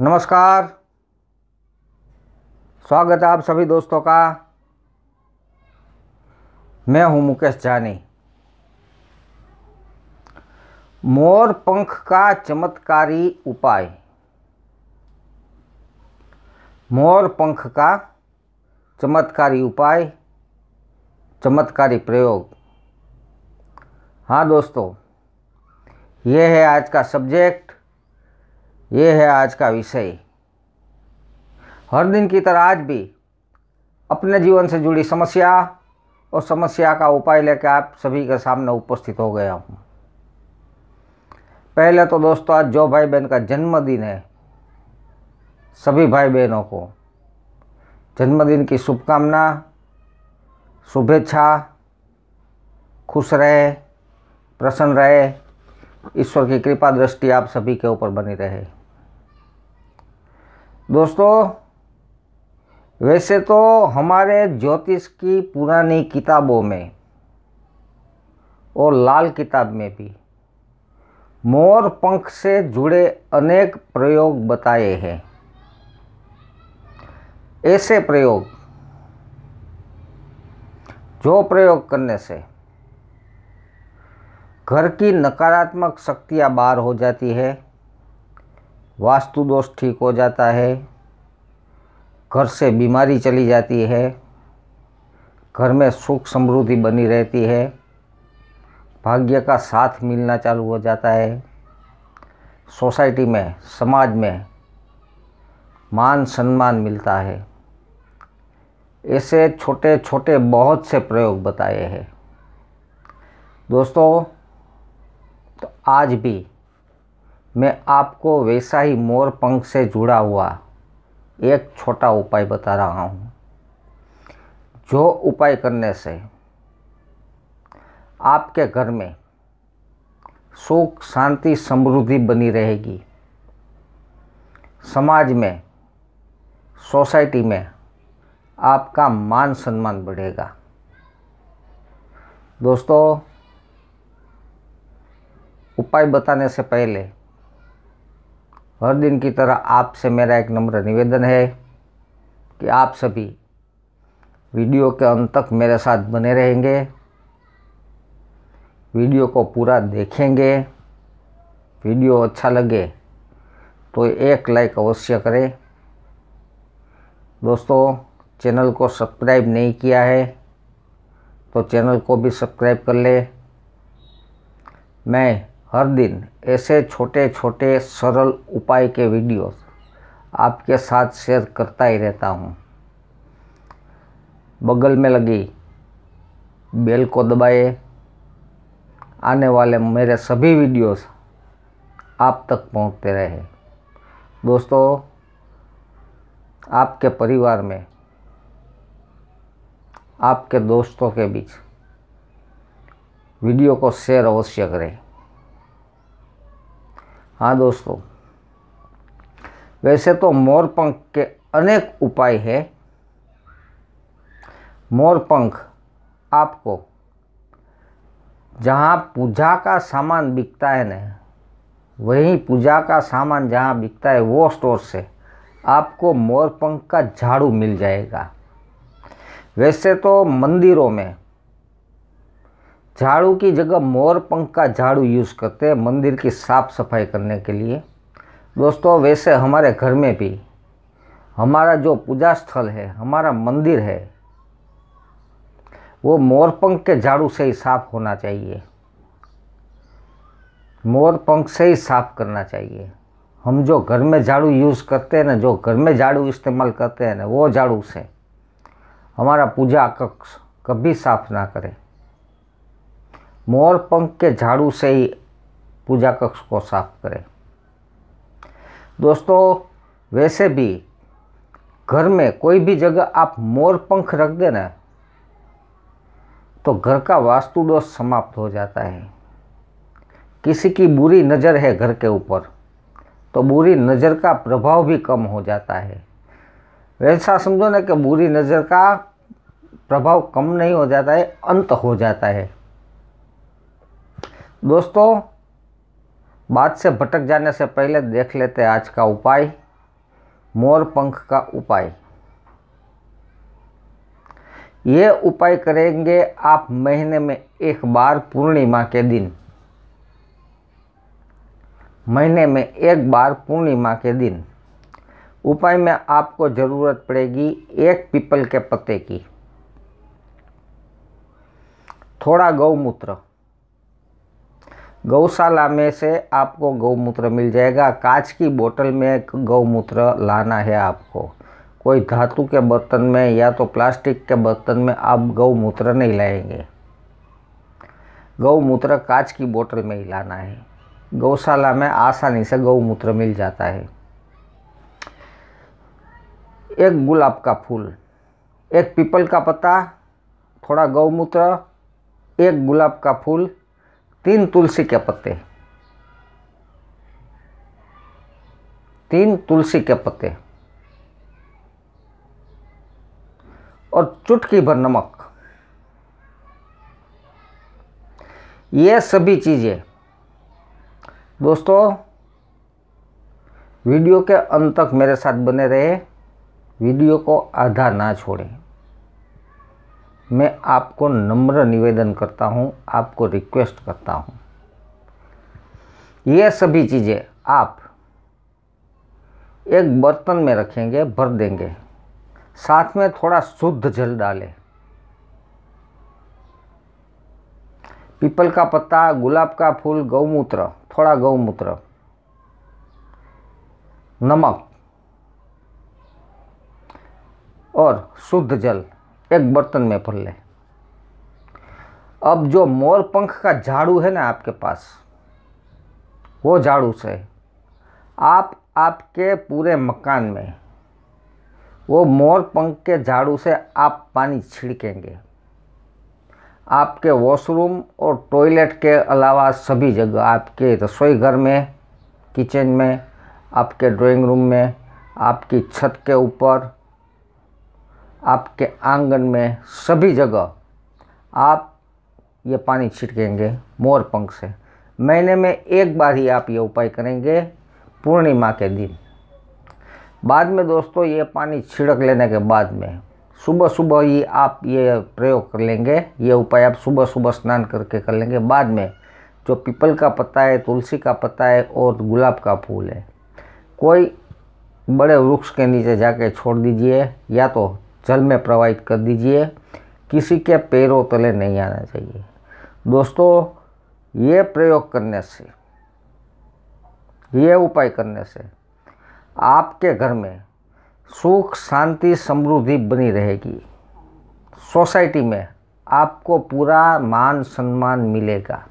नमस्कार स्वागत है आप सभी दोस्तों का मैं हूं मुकेश जानी मोर पंख का चमत्कारी उपाय मोर पंख का चमत्कारी उपाय चमत्कारी प्रयोग हाँ दोस्तों ये है आज का सब्जेक्ट ये है आज का विषय हर दिन की तरह आज भी अपने जीवन से जुड़ी समस्या और समस्या का उपाय लेकर आप सभी के सामने उपस्थित हो गया हूँ पहले तो दोस्तों आज जो भाई बहन का जन्मदिन है सभी भाई बहनों को जन्मदिन की शुभकामना शुभेच्छा खुश रहे प्रसन्न रहे ईश्वर की कृपा दृष्टि आप सभी के ऊपर बनी रहे दोस्तों वैसे तो हमारे ज्योतिष की पुरानी किताबों में और लाल किताब में भी मोर पंख से जुड़े अनेक प्रयोग बताए हैं ऐसे प्रयोग जो प्रयोग करने से घर की नकारात्मक शक्तियाँ बाहर हो जाती है वास्तु दोष ठीक हो जाता है घर से बीमारी चली जाती है घर में सुख समृद्धि बनी रहती है भाग्य का साथ मिलना चालू हो जाता है सोसाइटी में समाज में मान सम्मान मिलता है ऐसे छोटे छोटे बहुत से प्रयोग बताए हैं दोस्तों तो आज भी मैं आपको वैसा ही मोर पंख से जुड़ा हुआ एक छोटा उपाय बता रहा हूँ जो उपाय करने से आपके घर में सुख शांति समृद्धि बनी रहेगी समाज में सोसाइटी में आपका मान सम्मान बढ़ेगा दोस्तों उपाय बताने से पहले हर दिन की तरह आपसे मेरा एक नम्र निवेदन है कि आप सभी वीडियो के अंत तक मेरे साथ बने रहेंगे वीडियो को पूरा देखेंगे वीडियो अच्छा लगे तो एक लाइक अवश्य करें दोस्तों चैनल को सब्सक्राइब नहीं किया है तो चैनल को भी सब्सक्राइब कर ले मैं हर दिन ऐसे छोटे छोटे सरल उपाय के वीडियोस आपके साथ शेयर करता ही रहता हूँ बगल में लगी बेल को दबाए आने वाले मेरे सभी वीडियोस आप तक पहुँचते रहे दोस्तों आपके परिवार में आपके दोस्तों के बीच वीडियो को शेयर अवश्य करें हाँ दोस्तों वैसे तो मोरपंख के अनेक उपाय हैं मोरपंख आपको जहाँ पूजा का सामान बिकता है ना वहीं पूजा का सामान जहाँ बिकता है वो स्टोर से आपको मोरपंख का झाड़ू मिल जाएगा वैसे तो मंदिरों में झाड़ू की जगह मोर पंख का झाड़ू यूज़ करते हैं मंदिर की साफ़ सफाई करने के लिए दोस्तों वैसे हमारे घर में भी हमारा जो पूजा स्थल है हमारा मंदिर है वो मोर पंख के झाड़ू से ही साफ होना चाहिए मोर पंख से ही साफ करना चाहिए हम जो घर में झाड़ू यूज़ करते हैं ना जो घर में झाड़ू इस्तेमाल करते हैं ना वो झाड़ू से हमारा पूजा कक्ष कभी साफ ना करें मोर पंख के झाड़ू से ही पूजा कक्ष को साफ करें दोस्तों वैसे भी घर में कोई भी जगह आप मोर पंख रख देना तो घर का वास्तु दोष समाप्त हो जाता है किसी की बुरी नज़र है घर के ऊपर तो बुरी नज़र का प्रभाव भी कम हो जाता है वैसा समझो ना कि बुरी नज़र का प्रभाव कम नहीं हो जाता है अंत हो जाता है दोस्तों बात से भटक जाने से पहले देख लेते हैं आज का उपाय मोर पंख का उपाय ये उपाय करेंगे आप महीने में एक बार पूर्णिमा के दिन महीने में एक बार पूर्णिमा के दिन उपाय में आपको ज़रूरत पड़ेगी एक पीपल के पत्ते की थोड़ा गौमूत्र गौशाला में से आपको गौमूत्र मिल जाएगा कांच की बोतल में गौमूत्र लाना है आपको कोई धातु के बर्तन में या तो प्लास्टिक के बर्तन में आप गौमूत्र नहीं लाएंगे गौमूत्र कांच की बोतल में ही लाना है गौशाला में आसानी से गौमूत्र मिल जाता है एक गुलाब का फूल एक पीपल का पत्ता थोड़ा गौमूत्र एक गुलाब का फूल तीन तुलसी के पत्ते तीन तुलसी के पत्ते और चुटकी भर नमक ये सभी चीज़ें दोस्तों वीडियो के अंत तक मेरे साथ बने रहे वीडियो को आधा ना छोड़ें मैं आपको नम्र निवेदन करता हूँ आपको रिक्वेस्ट करता हूँ ये सभी चीज़ें आप एक बर्तन में रखेंगे भर देंगे साथ में थोड़ा शुद्ध जल डालें पीपल का पत्ता गुलाब का फूल गौमूत्र थोड़ा गौमूत्र नमक और शुद्ध जल एक बर्तन में भर लें अब जो मोर पंख का झाड़ू है ना आपके पास वो झाड़ू से आप आपके पूरे मकान में वो मोर पंख के झाड़ू से आप पानी छिड़केंगे आपके वॉशरूम और टॉयलेट के अलावा सभी जगह आपके रसोई घर में किचन में आपके ड्राइंग रूम में आपकी छत के ऊपर आपके आंगन में सभी जगह आप ये पानी छिड़केंगे मोर पंख से महीने में एक बार ही आप ये उपाय करेंगे पूर्णिमा के दिन बाद में दोस्तों ये पानी छिड़क लेने के बाद में सुबह सुबह ही आप ये प्रयोग कर लेंगे ये उपाय आप सुबह सुबह स्नान करके कर लेंगे बाद में जो पीपल का पत्ता है तुलसी का पत्ता है और गुलाब का फूल है कोई बड़े वृक्ष के नीचे जाके छोड़ दीजिए या तो जल में प्रवाहित कर दीजिए किसी के पैरों तले नहीं आना चाहिए दोस्तों ये प्रयोग करने से ये उपाय करने से आपके घर में सुख शांति समृद्धि बनी रहेगी सोसाइटी में आपको पूरा मान सम्मान मिलेगा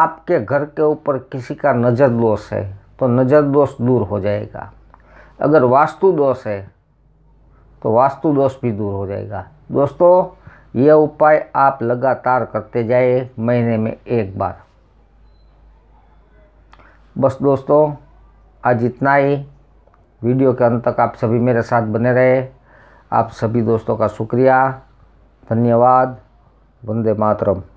आपके घर के ऊपर किसी का नज़र दोष है तो नज़र दोष दूर हो जाएगा अगर वास्तु दोष है तो वास्तु दोष भी दूर हो जाएगा दोस्तों यह उपाय आप लगातार करते जाए महीने में एक बार बस दोस्तों आज इतना ही वीडियो के अंत तक आप सभी मेरे साथ बने रहे आप सभी दोस्तों का शुक्रिया धन्यवाद वंदे मातरम